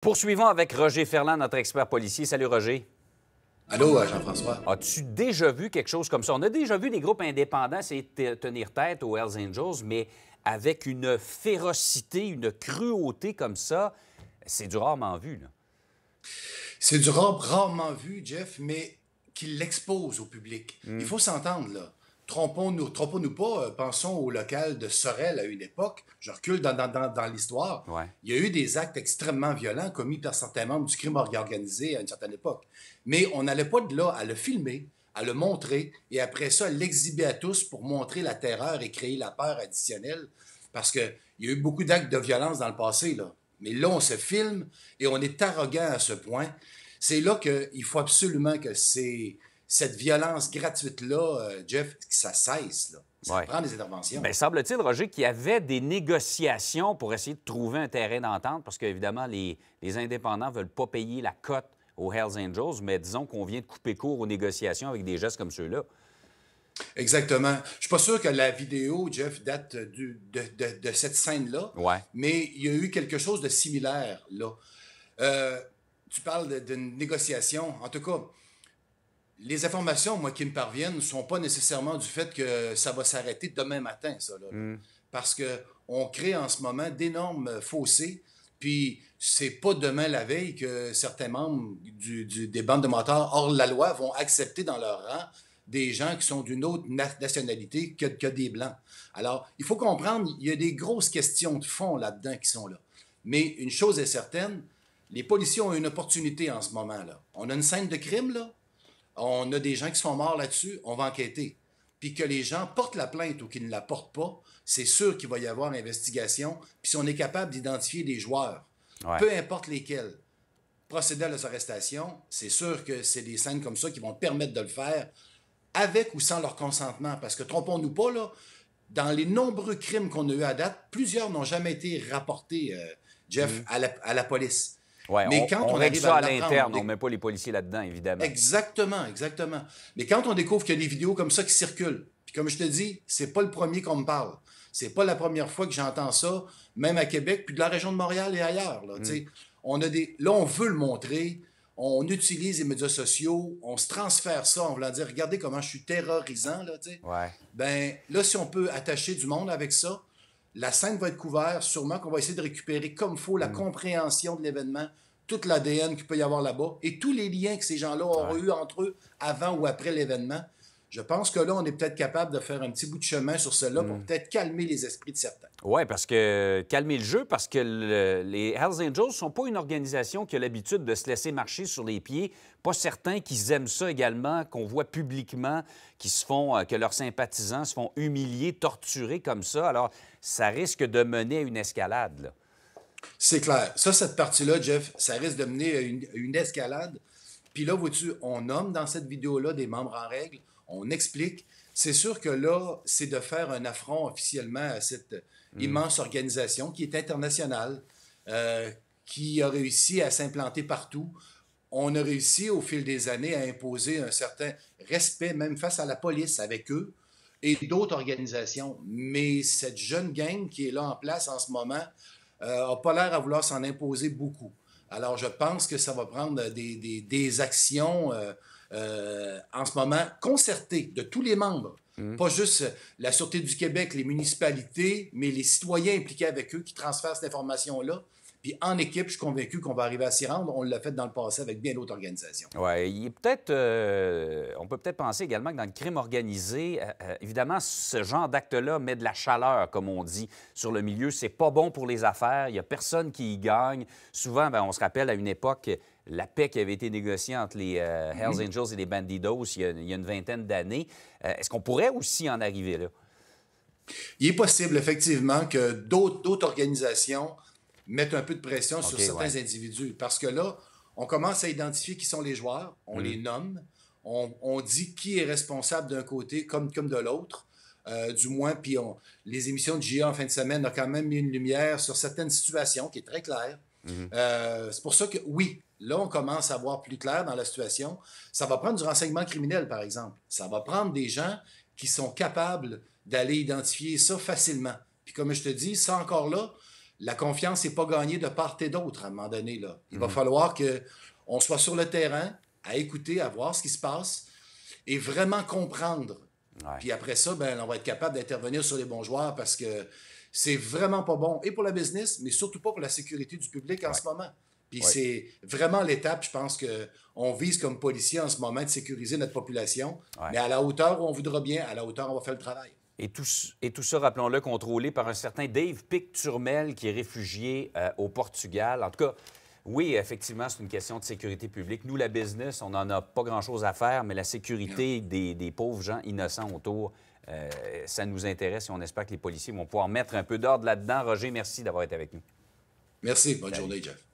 Poursuivons avec Roger Ferland, notre expert policier. Salut, Roger. Allô, euh, Jean-François. As-tu déjà vu quelque chose comme ça? On a déjà vu des groupes indépendants tenir tête aux Hells Angels, mais avec une férocité, une cruauté comme ça, c'est du rarement vu. C'est du rarement vu, Jeff, mais qu'il l'expose au public. Il hmm. faut s'entendre, là trompons-nous trompons -nous pas, euh, pensons au local de Sorel à une époque, je recule dans, dans, dans, l'histoire, il y a eu des actes extrêmement violents commis par certains membres du crime organisé à une certaine époque. Mais on n'allait pas de là à le filmer, à le montrer, et après ça, l'exhiber à tous pour montrer la terreur et créer la peur additionnelle, parce qu'il y a eu beaucoup d'actes de violence dans le passé, là. Mais là, on se filme et on est arrogant à ce point. C'est là qu'il faut absolument que c'est cette violence gratuite-là, euh, Jeff, ça cesse. Là. Ça prend des interventions. Mais ben, semble-t-il, Roger, qu'il y avait des négociations pour essayer de trouver un terrain d'entente, parce qu'évidemment, les, les indépendants ne veulent pas payer la cote aux Hells Angels, mais disons qu'on vient de couper court aux négociations avec des gestes comme ceux-là. Exactement. Je suis pas sûr que la vidéo, Jeff, date de, cette scène-là, mais il y a eu quelque chose de similaire là. Euh, tu parles d'une négociation. En tout cas, les informations, moi, qui me parviennent, ne sont pas nécessairement du fait que ça va s'arrêter demain matin, ça. Mm. Parce qu'on crée en ce moment d'énormes fossés. Puis, c'est pas demain la veille que certains membres des bandes de motards hors la loi vont accepter dans leur rang des gens qui sont d'une autre nationalité que, que, des Blancs. Alors, il faut comprendre, il y a des grosses questions de fond là-dedans qui sont là. Mais une chose est certaine, les policiers ont une opportunité en ce moment-là. On a une scène de crime, là on a des gens qui sont morts là-dessus, on va enquêter. Puis que les gens portent la plainte ou qu'ils ne la portent pas, c'est sûr qu'il va y avoir investigation. Puis si on est capable d'identifier des joueurs, peu importe lesquels, procéder à leurs arrestations, c'est sûr que c'est des scènes comme ça qui vont permettre de le faire avec ou sans leur consentement. Parce que trompons-nous pas, là, dans les nombreux crimes qu'on a eu à date, plusieurs n'ont jamais été rapportés, euh, Jeff, mm. à, la, police. Mais on, quand on, à, l'interne, on ne met pas les policiers là-dedans, évidemment. Exactement, exactement. Mais quand on découvre qu'il y a des vidéos comme ça qui circulent, puis comme je te dis, c'est pas le premier qu'on me parle. C'est pas la première fois que j'entends ça, même à Québec, puis de la région de Montréal et ailleurs. Là, mm. on a des... là, veut le montrer. On utilise les médias sociaux, on se transfère ça on veut dire regardez comment je suis terrorisant. Là, ouais. ben, là, si on peut attacher du monde avec ça, la scène va être couverte, sûrement qu'on va essayer de récupérer comme faut la mm. compréhension de l'événement, toute l'ADN qu'il peut y avoir là-bas et tous les liens que ces gens-là auront eu entre eux avant ou après l'événement. Je pense que là, on est peut-être capable de faire un petit bout de chemin sur cela pour hmm. peut-être calmer les esprits de certains. Oui, parce que euh, calmer le jeu, parce que les Hells Angels sont pas une organisation qui a l'habitude de se laisser marcher sur les pieds. Pas certains qui aiment ça également, qu'on voit publiquement, qui se font, euh, que leurs sympathisants se font humilier, torturer comme ça. Alors, ça risque de mener à une escalade. C'est clair. Ça, cette partie-là, Jeff, ça risque de mener à une, une escalade. Puis là, vois-tu, on nomme dans cette vidéo-là des membres en règle on explique. C'est sûr que là, c'est de faire un affront officiellement à cette mm. immense organisation qui est internationale, euh, qui a réussi à s'implanter partout. On a réussi au fil des années à imposer un certain respect, même face à la police, avec eux et d'autres organisations. Mais cette jeune gang qui est là en place en ce moment n'a euh, pas l'air à vouloir s'en imposer beaucoup. Alors je pense que ça va prendre des, actions. Euh, euh, en ce moment concerté de tous les membres Hmm. Pas juste euh, la Sûreté du Québec, les municipalités, mais les citoyens impliqués avec eux qui transfèrent cette information-là. Puis en équipe, je suis convaincu qu'on va arriver à s'y rendre. On l'a fait dans le passé avec bien d'autres organisations. Oui, peut-être, euh, on peut peut-être penser également que dans le crime organisé, euh, évidemment, ce genre d'acte-là met de la chaleur, comme on dit, sur le milieu. C'est pas bon pour les affaires. Il y a personne qui y gagne. Souvent, bien, on se rappelle à une époque la paix qui avait été négociée entre les mm-hmm. Hells Angels et les Bandidos il y a une vingtaine d'années. Est-ce qu'on pourrait aussi en arriver là. Il est possible, effectivement, que d'autres organisations mettent un peu de pression sur certains individus. Parce que là, on commence à identifier qui sont les joueurs, on mm. les nomme, on, dit qui est responsable d'un côté comme, comme de l'autre. Euh, du moins, puis les émissions de GIA en fin de semaine ont quand même mis une lumière sur certaines situations qui est très claire. Mm-hmm. Euh, c'est pour ça que, oui, là, on commence à voir plus clair dans la situation. Ça va prendre du renseignement criminel, par exemple. Ça va prendre des gens qui sont capables d'aller identifier ça facilement. Puis comme je te dis, ça encore là, la confiance n'est pas gagnée de part et d'autre à un moment donné. Là. Il va mhm. falloir qu'on soit sur le terrain, à écouter, à voir ce qui se passe et vraiment comprendre. Puis après ça, ben, on va être capable d'intervenir sur les bons joueurs parce que c'est vraiment pas bon et pour la business, mais surtout pas pour la sécurité du public en ce moment. Puis c'est vraiment l'étape, je pense, qu'on vise comme policier en ce moment de sécuriser notre population, mais à la hauteur où on voudra bien, à la hauteur on va faire le travail. Et tout, et ça, rappelons-le, contrôlé par un certain Dave Picturmel, qui est réfugié euh, au Portugal. En tout cas, oui, effectivement, c'est une question de sécurité publique. Nous, la business, on n'en a pas grand-chose à faire, mais la sécurité des, pauvres gens innocents autour, euh, ça nous intéresse et on espère que les policiers vont pouvoir mettre un peu d'ordre là-dedans. Roger, merci d'avoir été avec nous. Merci. Bonne journée, Jeff.